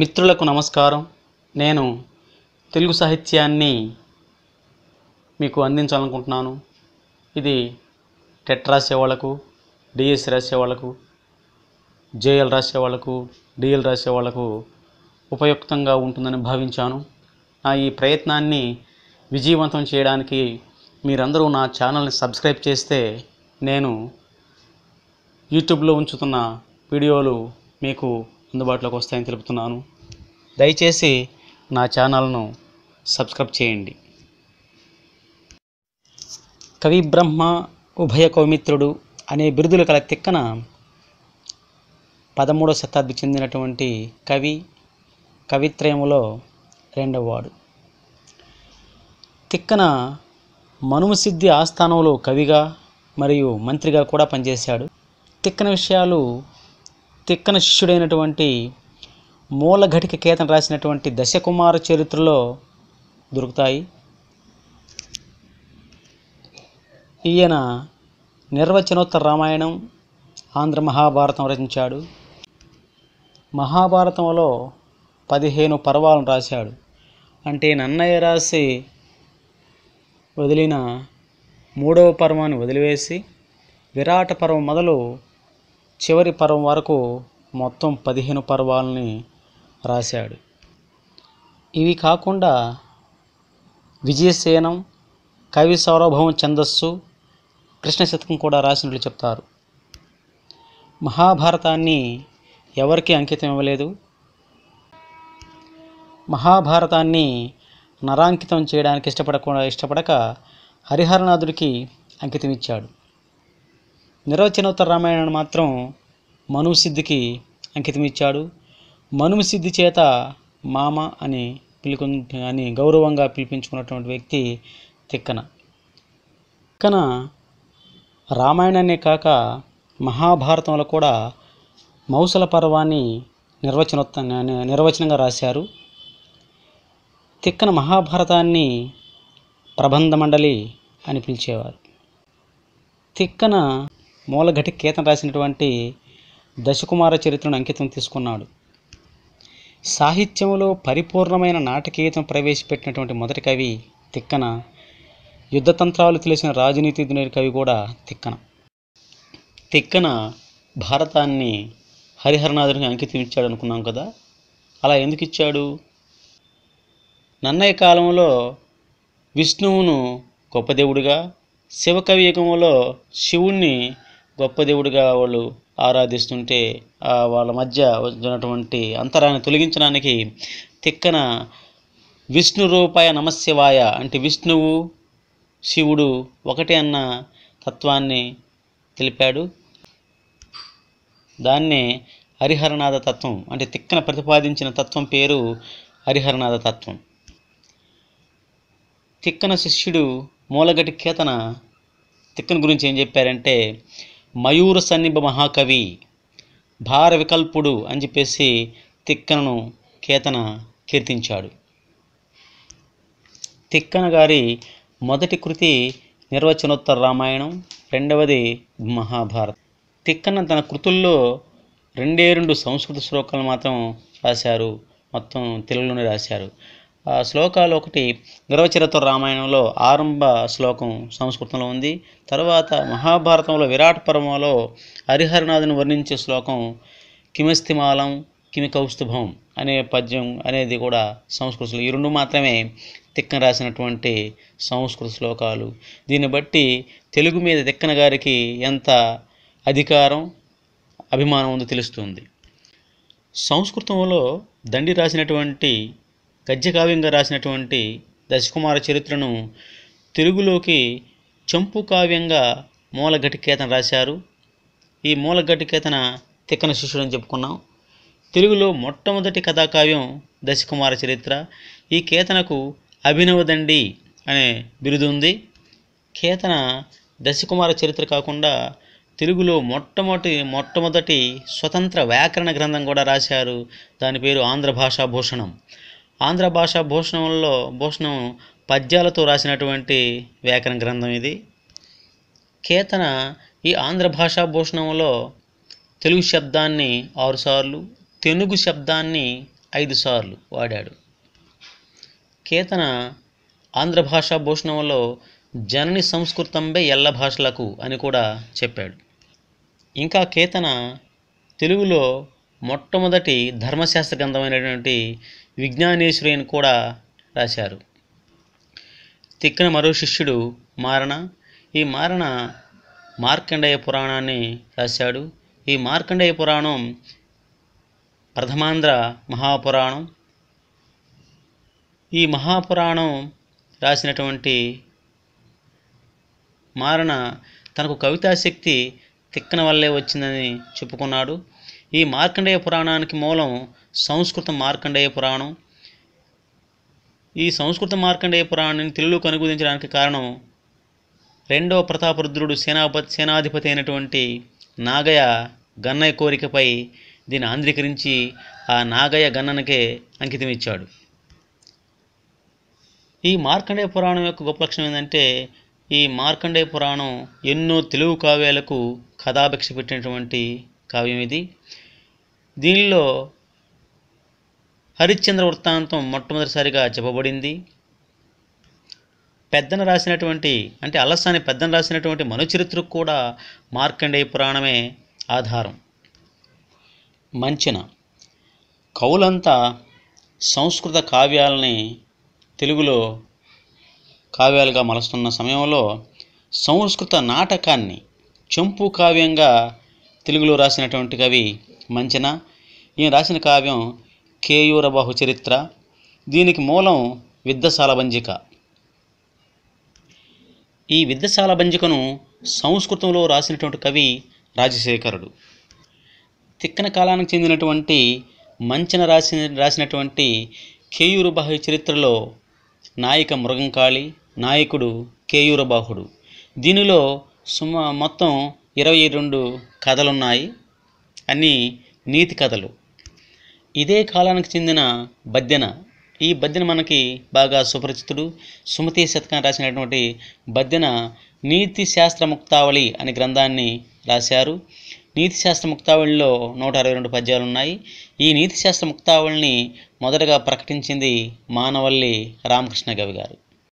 మిత్రులకు నమస్కారం నేను తెలుగు సాహిత్యాన్ని మీకు అందించాలనుకుంటున్నాను ఇది టెట్ రాసేవాళ్ళకు డిఎస్ రాసేవాళ్ళకు జేఎల్ రాసేవాళ్ళకు డిఎల్ రాసేవాళ్ళకు ఉపయుక్తంగా ఉంటుందని భావించాను నా ఈ ప్రయత్నాన్ని విజయవంతం చేయడానికి మీరందరూ నా ఛానల్ని సబ్స్క్రైబ్ చేస్తే నేను యూట్యూబ్లో ఉంచుతున్న వీడియోలు మీకు అందుబాటులోకి వస్తాయని తెలుపుతున్నాను దయచేసి నా ఛానల్ను సబ్స్క్రైబ్ చేయండి కవి బ్రహ్మ ఉభయ కౌమిత్రుడు అనే బిరుదులు కల తిక్కన పదమూడవ శతాబ్ది చెందినటువంటి కవి కవిత్రయములో రెండవ వాడు తిక్కన మనుమసిద్ధి ఆస్థానంలో కవిగా మరియు మంత్రిగా కూడా పనిచేశాడు తిక్కన విషయాలు తిక్కన శిష్యుడైనటువంటి మూలఘటిక కేతన్ రాసినటువంటి దశకుమార చరిత్రలో దొరుకుతాయి ఈయన నిర్వచనోత్తర రామాయణం ఆంధ్ర మహాభారతం రచించాడు మహాభారతంలో పదిహేను పర్వాలను రాశాడు అంటే నన్నయ్య రాసి వదిలిన మూడవ పర్వాన్ని వదిలివేసి విరాట పర్వం మొదలు చివరి పర్వం వరకు మొత్తం పదిహేను పర్వాలని రాశాడు ఇవి కాకుండా విజయసేనం కవి సౌరభవం ఛందస్సు కృష్ణ శతకం కూడా రాసినట్లు చెప్తారు మహాభారతాన్ని ఎవరికి అంకితం ఇవ్వలేదు మహాభారతాన్ని నరాంకితం చేయడానికి ఇష్టపడకుండా ఇష్టపడక హరిహరనాథుడికి అంకితం ఇచ్చాడు నిర్వచనోత్తర రామాయణాన్ని మాత్రం ఇచ్చాడు అంకితమిచ్చాడు సిద్ధి చేత మామ అని పిలుకు అని గౌరవంగా పిలిపించుకున్నటువంటి వ్యక్తి తిక్కన తిక్కన రామాయణాన్నే కాక మహాభారతంలో కూడా మౌసల పర్వాన్ని నిర్వచనోత్త నిర్వచనంగా రాశారు తిక్కన మహాభారతాన్ని ప్రబంధ మండలి అని పిలిచేవారు తిక్కన మూలఘటి కీతన రాసినటువంటి దశకుమార చరిత్రను అంకితం తీసుకున్నాడు సాహిత్యంలో పరిపూర్ణమైన నాటకీయతను ప్రవేశపెట్టినటువంటి మొదటి కవి తిక్కన యుద్ధతంత్రాలు తెలిసిన రాజనీతిజ్ఞుని కవి కూడా తిక్కన తిక్కన భారతాన్ని హరిహరనాథునికి అంకితం ఇచ్చాడు అనుకున్నాం కదా అలా ఎందుకు ఇచ్చాడు నన్నయ్య కాలంలో విష్ణువును గొప్ప దేవుడిగా శివకవి యుగంలో శివుణ్ణి గొప్ప దేవుడిగా వాళ్ళు ఆరాధిస్తుంటే వాళ్ళ మధ్య ఉన్నటువంటి అంతరాన్ని తొలగించడానికి తిక్కన విష్ణు రూపాయ నమస్యవాయ అంటే విష్ణువు శివుడు ఒకటే అన్న తత్వాన్ని తెలిపాడు దాన్నే హరిహరనాథ తత్వం అంటే తిక్కన ప్రతిపాదించిన తత్వం పేరు హరిహరనాథ తత్వం తిక్కన శిష్యుడు మూలగటి కేతన తిక్కన గురించి ఏం చెప్పారంటే మయూర సన్నిభ మహాకవి భార వికల్పుడు అని చెప్పేసి తిక్కనను కేతన కీర్తించాడు తిక్కన గారి మొదటి కృతి నిర్వచనోత్తర రామాయణం రెండవది మహాభారతం తిక్కన తన కృతుల్లో రెండే రెండు సంస్కృత శ్లోకాలు మాత్రం రాశారు మొత్తం తెలుగులోనే రాశారు శ్లోకాలు ఒకటి నిర్వచరిత రామాయణంలో ఆరంభ శ్లోకం సంస్కృతంలో ఉంది తర్వాత మహాభారతంలో విరాట్ పర్వంలో హరిహరనాథుని వర్ణించే శ్లోకం కిమస్తిమాలం కిమి కౌస్తుభం అనే పద్యం అనేది కూడా సంస్కృతిలో ఈ రెండు మాత్రమే తిక్కన రాసినటువంటి సంస్కృత శ్లోకాలు దీన్ని బట్టి తెలుగు మీద తిక్కన గారికి ఎంత అధికారం అభిమానం ఉందో తెలుస్తుంది సంస్కృతంలో దండి రాసినటువంటి గద్యకావ్యంగా రాసినటువంటి దశకుమార చరిత్రను తెలుగులోకి చంపు కావ్యంగా మూలఘటికేతన రాశారు ఈ మూలఘటికేతన తిక్కన శిష్యుడు అని చెప్పుకున్నాం తెలుగులో మొట్టమొదటి కథాకావ్యం దశకుమార చరిత్ర ఈ కేతనకు అభినవదండి అనే బిరుదు ఉంది కేతన దశకుమార చరిత్ర కాకుండా తెలుగులో మొట్టమొదటి మొట్టమొదటి స్వతంత్ర వ్యాకరణ గ్రంథం కూడా రాశారు దాని పేరు ఆంధ్ర భాషాభూషణం ఆంధ్ర భాష భూషణంలో భూషణం పద్యాలతో రాసినటువంటి వ్యాకరణ గ్రంథం ఇది కేతన ఈ ఆంధ్ర భాషా భూషణంలో తెలుగు శబ్దాన్ని ఆరుసార్లు తెలుగు శబ్దాన్ని ఐదు సార్లు వాడాడు కేతన ఆంధ్ర భాషా భూషణంలో జనని సంస్కృతంబే ఎల్ల భాషలకు అని కూడా చెప్పాడు ఇంకా కేతన తెలుగులో మొట్టమొదటి ధర్మశాస్త్ర గ్రంథమైనటువంటి విజ్ఞానేశ్వరిని కూడా రాశారు తిక్కిన మరో శిష్యుడు మారణ ఈ మారణ మార్కండేయ పురాణాన్ని రాశాడు ఈ మార్కండేయ పురాణం ప్రథమాంధ్ర మహాపురాణం ఈ మహాపురాణం రాసినటువంటి మారణ తనకు కవితాశక్తి తిక్కన వల్లే వచ్చిందని చెప్పుకున్నాడు ఈ మార్కండేయ పురాణానికి మూలం సంస్కృత మార్కండేయ పురాణం ఈ సంస్కృత మార్కండేయ పురాణాన్ని తెలుగులోకి అనుగుదించడానికి కారణం రెండవ ప్రతాపరుద్రుడు సేనాపతి సేనాధిపతి అయినటువంటి నాగయ్య గన్నయ్య కోరికపై దీన్ని ఆంధ్రీకరించి ఆ నాగయ్య గన్ననకే అంకితం ఇచ్చాడు ఈ మార్కండేయ పురాణం యొక్క గొప్ప లక్షణం ఏంటంటే ఈ మార్కండేయ పురాణం ఎన్నో తెలుగు కావ్యాలకు కథాభిక్ష పెట్టినటువంటి కావ్యం ఇది దీనిలో హరిశ్చంద్ర వృత్తాంతం మొట్టమొదటిసారిగా చెప్పబడింది పెద్దను రాసినటువంటి అంటే అలస్సాని పెద్దన రాసినటువంటి మనుచరిత్రకు కూడా మార్కండేయ పురాణమే ఆధారం మంచిన కవులంతా సంస్కృత కావ్యాలని తెలుగులో కావ్యాలుగా మలుస్తున్న సమయంలో సంస్కృత నాటకాన్ని చెంపు కావ్యంగా తెలుగులో రాసినటువంటి కవి మంచన ఈయన రాసిన కావ్యం కేయూరబాహు చరిత్ర దీనికి మూలం బంజిక ఈ బంజికను సంస్కృతంలో రాసినటువంటి కవి రాజశేఖరుడు తిక్కన కాలానికి చెందినటువంటి మంచన రాసిన రాసినటువంటి కేయూరబాహు చరిత్రలో నాయిక మృగంకాళి నాయకుడు కేయూరబాహుడు దీనిలో సుమ మొత్తం ఇరవై రెండు కథలున్నాయి అన్నీ నీతి కథలు ఇదే కాలానికి చెందిన బద్దెన ఈ బద్దెన మనకి బాగా సుపరిచితుడు సుమతి శతకం రాసినటువంటి బద్దెన నీతి శాస్త్ర ముక్తావళి అనే గ్రంథాన్ని రాశారు నీతి శాస్త్ర ముక్తావళిలో నూట అరవై రెండు పద్యాలు ఉన్నాయి ఈ నీతి శాస్త్ర ముక్తావళిని మొదటగా ప్రకటించింది మానవల్లి రామకృష్ణ గవి గారు